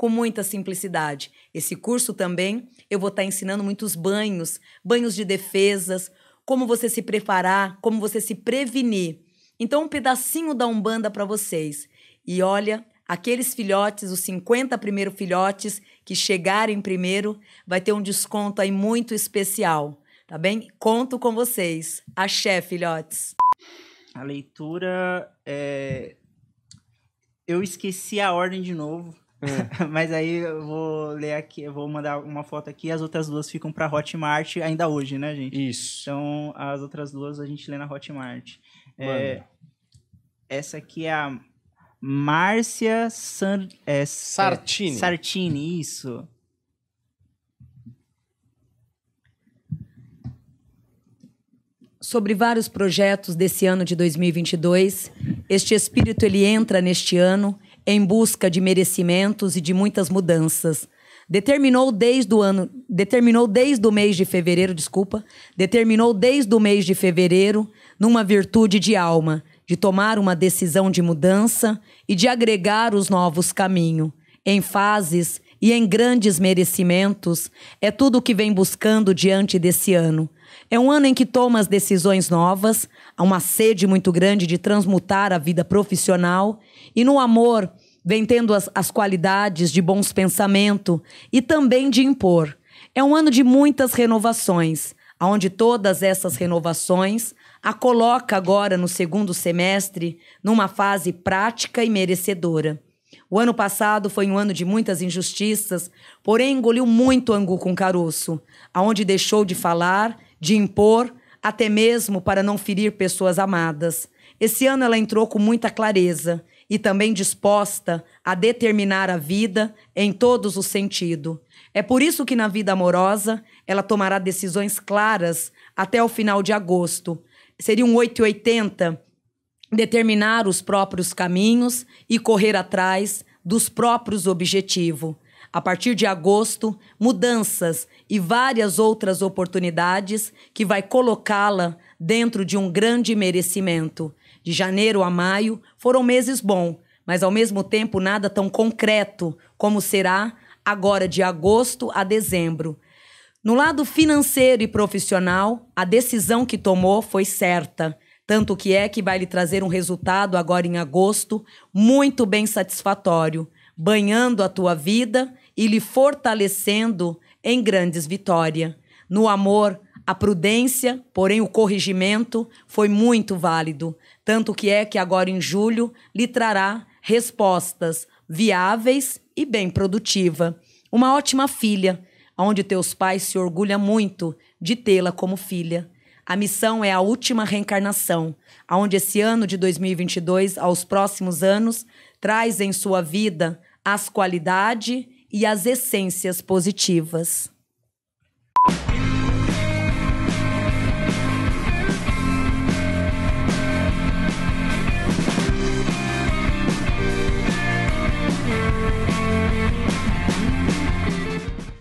com muita simplicidade. Esse curso também eu vou estar tá ensinando muitos banhos, banhos de defesas, como você se preparar, como você se prevenir. Então, um pedacinho da Umbanda para vocês. E olha, aqueles filhotes, os 50 primeiros filhotes que chegarem primeiro, vai ter um desconto aí muito especial, tá bem? Conto com vocês. Axé, filhotes. A leitura é... Eu esqueci a ordem de novo. É. Mas aí eu vou ler aqui, eu vou mandar uma foto aqui, as outras duas ficam para Hotmart ainda hoje, né, gente? Isso. Então, as outras duas a gente lê na Hotmart. É, essa aqui é a Márcia San, é, é, Sartini. Sartini, isso. sobre vários projetos desse ano de 2022. Este espírito ele entra neste ano em busca de merecimentos e de muitas mudanças. Determinou desde o ano, determinou desde o mês de fevereiro, desculpa, determinou desde o mês de fevereiro numa virtude de alma, de tomar uma decisão de mudança e de agregar os novos caminhos em fases e em grandes merecimentos, é tudo o que vem buscando diante desse ano. É um ano em que toma as decisões novas, há uma sede muito grande de transmutar a vida profissional e no amor vem tendo as, as qualidades de bons pensamentos e também de impor. É um ano de muitas renovações, aonde todas essas renovações a coloca agora no segundo semestre numa fase prática e merecedora. O ano passado foi um ano de muitas injustiças, porém engoliu muito angu com caroço, aonde deixou de falar, de impor, até mesmo para não ferir pessoas amadas. Esse ano ela entrou com muita clareza e também disposta a determinar a vida em todos os sentidos. É por isso que na vida amorosa ela tomará decisões claras até o final de agosto. Seria um 880 determinar os próprios caminhos e correr atrás dos próprios objetivos. A partir de agosto, mudanças e várias outras oportunidades que vai colocá-la dentro de um grande merecimento. De janeiro a maio foram meses bons, mas ao mesmo tempo nada tão concreto como será agora de agosto a dezembro. No lado financeiro e profissional, a decisão que tomou foi certa. Tanto que é que vai lhe trazer um resultado agora em agosto muito bem satisfatório, banhando a tua vida e lhe fortalecendo em grandes vitórias. No amor, a prudência, porém o corrigimento, foi muito válido, tanto que é que agora em julho lhe trará respostas viáveis e bem produtiva. Uma ótima filha, onde teus pais se orgulham muito de tê-la como filha. A missão é a última reencarnação, aonde esse ano de 2022 aos próximos anos traz em sua vida as qualidades e as essências positivas.